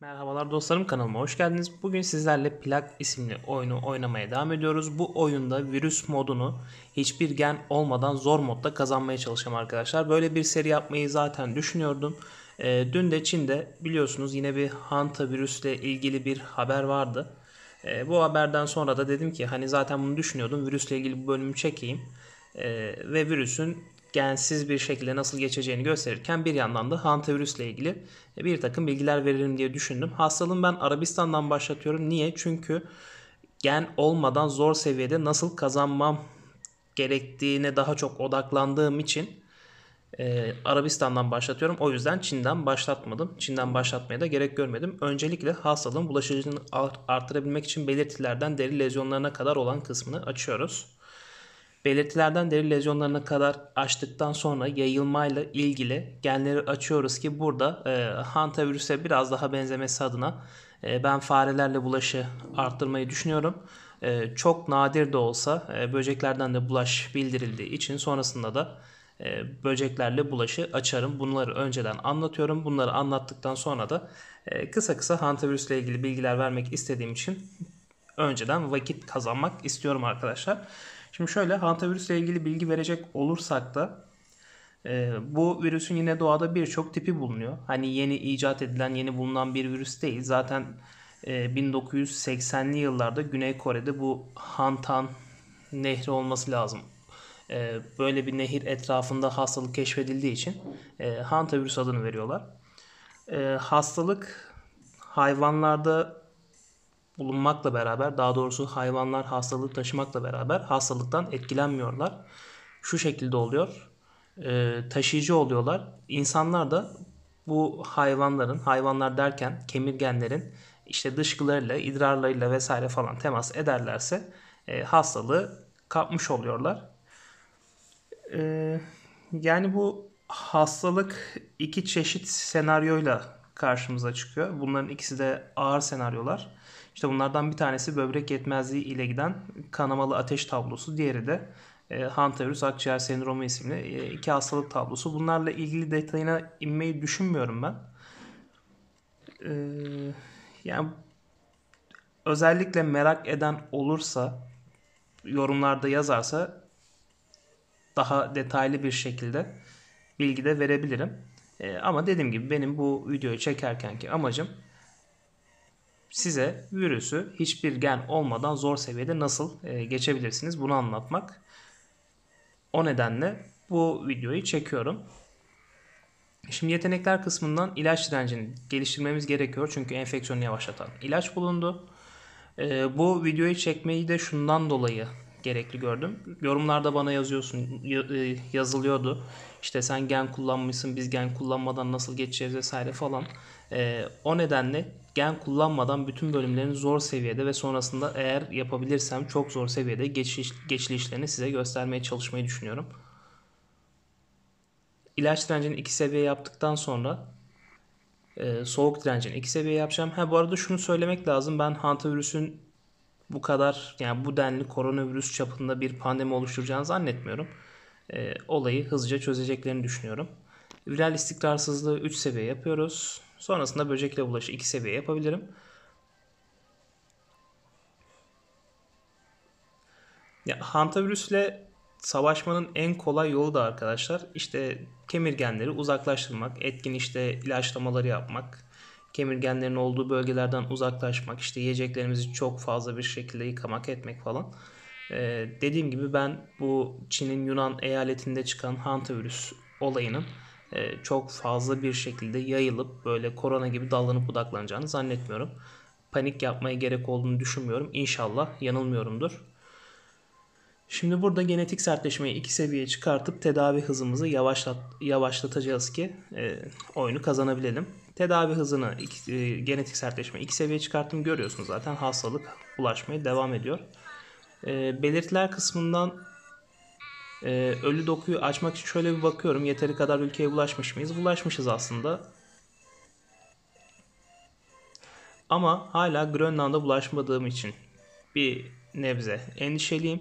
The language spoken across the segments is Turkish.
Merhabalar dostlarım kanalıma hoş geldiniz. Bugün sizlerle plak isimli oyunu oynamaya devam ediyoruz. Bu oyunda virüs modunu hiçbir gen olmadan zor modda kazanmaya çalışacağım arkadaşlar. Böyle bir seri yapmayı zaten düşünüyordum. E, dün de Çin'de biliyorsunuz yine bir hanta virüsle ilgili bir haber vardı. E, bu haberden sonra da dedim ki hani zaten bunu düşünüyordum. Virüsle ilgili bu bölümü çekeyim. E, ve virüsün gensiz bir şekilde nasıl geçeceğini gösterirken bir yandan da hantavirüsle ilgili e, bir takım bilgiler veririm diye düşündüm. Hastalığın ben Arabistan'dan başlatıyorum. Niye? Çünkü gen olmadan zor seviyede nasıl kazanmam gerektiğine daha çok odaklandığım için e, Arabistan'dan başlatıyorum. O yüzden Çin'den başlatmadım. Çin'den başlatmaya da gerek görmedim. Öncelikle hastalığın bulaşıcılığını art- artırabilmek için belirtilerden deri lezyonlarına kadar olan kısmını açıyoruz. Belirtilerden deri lezyonlarına kadar açtıktan sonra yayılmayla ilgili genleri açıyoruz ki burada e, hantavirüse biraz daha benzemesi adına e, ben farelerle bulaşı arttırmayı düşünüyorum. E, çok nadir de olsa e, böceklerden de bulaş bildirildiği için sonrasında da e, böceklerle bulaşı açarım. Bunları önceden anlatıyorum. Bunları anlattıktan sonra da e, kısa kısa hantavirüsle ilgili bilgiler vermek istediğim için önceden vakit kazanmak istiyorum arkadaşlar. Şimdi şöyle hantavirüsle ilgili bilgi verecek olursak da e, bu virüsün yine doğada birçok tipi bulunuyor. Hani yeni icat edilen, yeni bulunan bir virüs değil. Zaten e, 1980'li yıllarda Güney Kore'de bu Hantan nehri olması lazım. E, böyle bir nehir etrafında hastalık keşfedildiği için e, hantavirüs adını veriyorlar. E, hastalık hayvanlarda bulunmakla beraber daha doğrusu hayvanlar hastalığı taşımakla beraber hastalıktan etkilenmiyorlar. Şu şekilde oluyor. E, taşıyıcı oluyorlar. İnsanlar da bu hayvanların, hayvanlar derken kemirgenlerin işte dışkılarıyla, idrarlarıyla vesaire falan temas ederlerse e, hastalığı kapmış oluyorlar. E, yani bu hastalık iki çeşit senaryoyla karşımıza çıkıyor. Bunların ikisi de ağır senaryolar. İşte bunlardan bir tanesi böbrek yetmezliği ile giden kanamalı ateş tablosu. Diğeri de e, Hantavirüs akciğer sendromu isimli e, iki hastalık tablosu. Bunlarla ilgili detayına inmeyi düşünmüyorum ben. E, yani özellikle merak eden olursa yorumlarda yazarsa daha detaylı bir şekilde bilgi de verebilirim. E, ama dediğim gibi benim bu videoyu çekerkenki amacım size virüsü hiçbir gen olmadan zor seviyede nasıl e, geçebilirsiniz bunu anlatmak. O nedenle bu videoyu çekiyorum. Şimdi yetenekler kısmından ilaç direncini geliştirmemiz gerekiyor çünkü enfeksiyonu yavaşlatan ilaç bulundu. E, bu videoyu çekmeyi de şundan dolayı gerekli gördüm. Yorumlarda bana yazıyorsun, e, yazılıyordu. İşte sen gen kullanmışsın, biz gen kullanmadan nasıl geçeceğiz vesaire falan. E, o nedenle gen kullanmadan bütün bölümlerin zor seviyede ve sonrasında eğer yapabilirsem çok zor seviyede geçiş, geçilişlerini size göstermeye çalışmayı düşünüyorum. İlaç direncini iki seviye yaptıktan sonra e, soğuk direncini iki seviye yapacağım. Ha bu arada şunu söylemek lazım. Ben hantavirüsün bu kadar yani bu denli koronavirüs çapında bir pandemi oluşturacağını zannetmiyorum. E, olayı hızlıca çözeceklerini düşünüyorum. Viral istikrarsızlığı 3 seviye yapıyoruz. Sonrasında böcekle bulaşı 2 seviye yapabilirim. Ya, hantavirüsle savaşmanın en kolay yolu da arkadaşlar işte kemirgenleri uzaklaştırmak, etkin işte ilaçlamaları yapmak, kemirgenlerin olduğu bölgelerden uzaklaşmak, işte yiyeceklerimizi çok fazla bir şekilde yıkamak etmek falan. Ee, dediğim gibi ben bu Çin'in Yunan eyaletinde çıkan hantavirüs olayının e, çok fazla bir şekilde yayılıp böyle korona gibi dallanıp budaklanacağını zannetmiyorum. Panik yapmaya gerek olduğunu düşünmüyorum. İnşallah yanılmıyorumdur. Şimdi burada genetik sertleşmeyi iki seviyeye çıkartıp tedavi hızımızı yavaşlat, yavaşlatacağız ki e, oyunu kazanabilelim. Tedavi hızını e, genetik sertleşme iki seviye çıkarttım. Görüyorsunuz zaten hastalık bulaşmaya devam ediyor. E, belirtiler kısmından e, ölü dokuyu açmak için şöyle bir bakıyorum. Yeteri kadar ülkeye bulaşmış mıyız? Bulaşmışız aslında. Ama hala Grönland'a bulaşmadığım için bir nebze endişeliyim.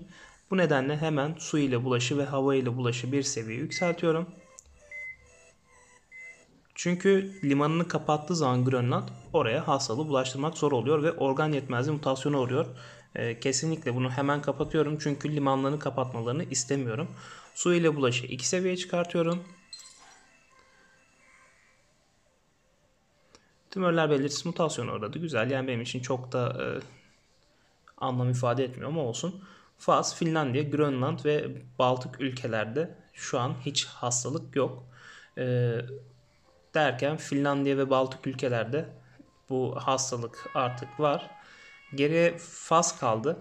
Bu nedenle hemen su ile bulaşı ve hava ile bulaşı bir seviye yükseltiyorum. Çünkü limanını kapattığı zaman Grönland oraya hastalığı bulaştırmak zor oluyor ve organ yetmezliği mutasyonu uğruyor. E, ee, kesinlikle bunu hemen kapatıyorum çünkü limanlarını kapatmalarını istemiyorum. Su ile bulaşı iki seviyeye çıkartıyorum. Tümörler belirtisi mutasyona uğradı. Güzel yani benim için çok da e, anlam ifade etmiyor ama olsun. Fas, Finlandiya, Grönland ve Baltık ülkelerde şu an hiç hastalık yok. Ee, derken Finlandiya ve Baltık ülkelerde bu hastalık artık var. Geri Fas kaldı.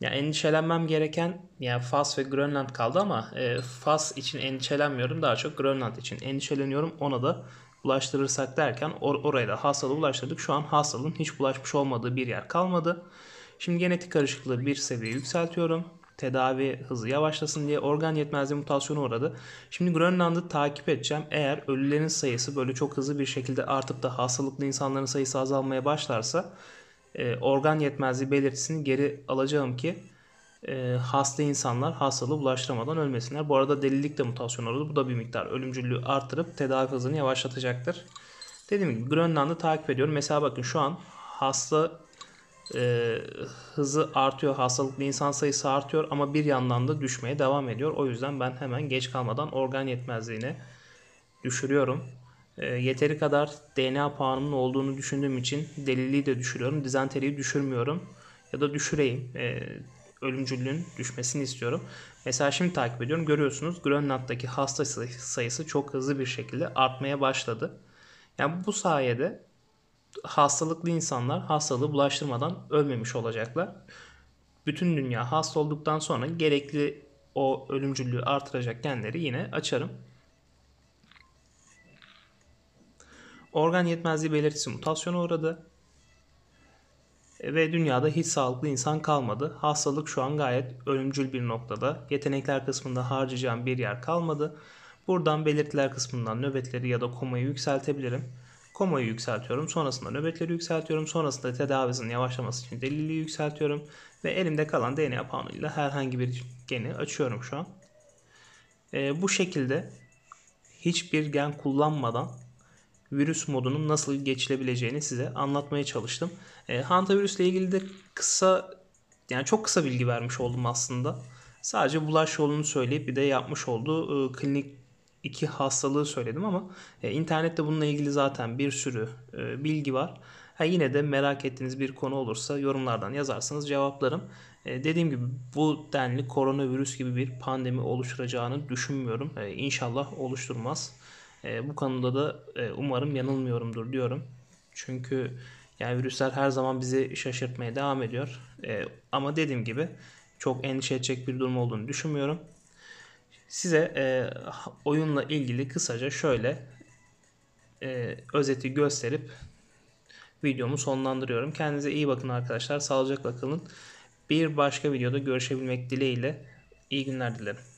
Ya yani endişelenmem gereken yani Fas ve Grönland kaldı ama e, Fas için endişelenmiyorum. Daha çok Grönland için endişeleniyorum. Ona da bulaştırırsak derken or oraya da hastalığı bulaştırdık. Şu an hastalığın hiç bulaşmış olmadığı bir yer kalmadı. Şimdi genetik karışıklığı bir seviye yükseltiyorum tedavi hızı yavaşlasın diye organ yetmezliği mutasyonu uğradı. Şimdi Grönland'ı takip edeceğim. Eğer ölülerin sayısı böyle çok hızlı bir şekilde artıp da hastalıklı insanların sayısı azalmaya başlarsa e, organ yetmezliği belirtisini geri alacağım ki e, hasta insanlar hastalığı bulaştırmadan ölmesinler. Bu arada delilik de mutasyon oldu. Bu da bir miktar ölümcüllüğü artırıp tedavi hızını yavaşlatacaktır. Dediğim gibi Grönland'ı takip ediyorum. Mesela bakın şu an hasta e, hızı artıyor, hastalıklı insan sayısı artıyor ama bir yandan da düşmeye devam ediyor. O yüzden ben hemen geç kalmadan organ yetmezliğini düşürüyorum. E, yeteri kadar DNA puanımın olduğunu düşündüğüm için deliliği de düşürüyorum. Dizenteriyi düşürmüyorum ya da düşüreyim. E, ölümcüllüğün düşmesini istiyorum. Mesela şimdi takip ediyorum. Görüyorsunuz Grönland'daki hasta sayısı çok hızlı bir şekilde artmaya başladı. Yani bu sayede hastalıklı insanlar hastalığı bulaştırmadan ölmemiş olacaklar. Bütün dünya hasta olduktan sonra gerekli o ölümcüllüğü artıracak genleri yine açarım. Organ yetmezliği belirtisi mutasyona uğradı. Ve dünyada hiç sağlıklı insan kalmadı. Hastalık şu an gayet ölümcül bir noktada. Yetenekler kısmında harcayacağım bir yer kalmadı. Buradan belirtiler kısmından nöbetleri ya da komayı yükseltebilirim komayı yükseltiyorum. Sonrasında nöbetleri yükseltiyorum. Sonrasında tedavisinin yavaşlaması için deliliği yükseltiyorum. Ve elimde kalan DNA puanıyla herhangi bir geni açıyorum şu an. E, bu şekilde hiçbir gen kullanmadan virüs modunun nasıl geçilebileceğini size anlatmaya çalıştım. E, hantavirüsle ilgili de kısa yani çok kısa bilgi vermiş oldum aslında. Sadece bulaş yolunu söyleyip bir de yapmış olduğu e, klinik iki hastalığı söyledim ama e, internette bununla ilgili zaten bir sürü e, bilgi var. Ha, yine de merak ettiğiniz bir konu olursa yorumlardan yazarsanız cevaplarım. E, dediğim gibi bu denli koronavirüs gibi bir pandemi oluşturacağını düşünmüyorum. E, inşallah oluşturmaz. E, bu konuda da e, umarım yanılmıyorumdur diyorum. Çünkü yani virüsler her zaman bizi şaşırtmaya devam ediyor. E, ama dediğim gibi çok endişe edecek bir durum olduğunu düşünmüyorum size e, oyunla ilgili kısaca şöyle e, özeti gösterip videomu sonlandırıyorum. Kendinize iyi bakın arkadaşlar. Sağlıcakla kalın. Bir başka videoda görüşebilmek dileğiyle iyi günler dilerim.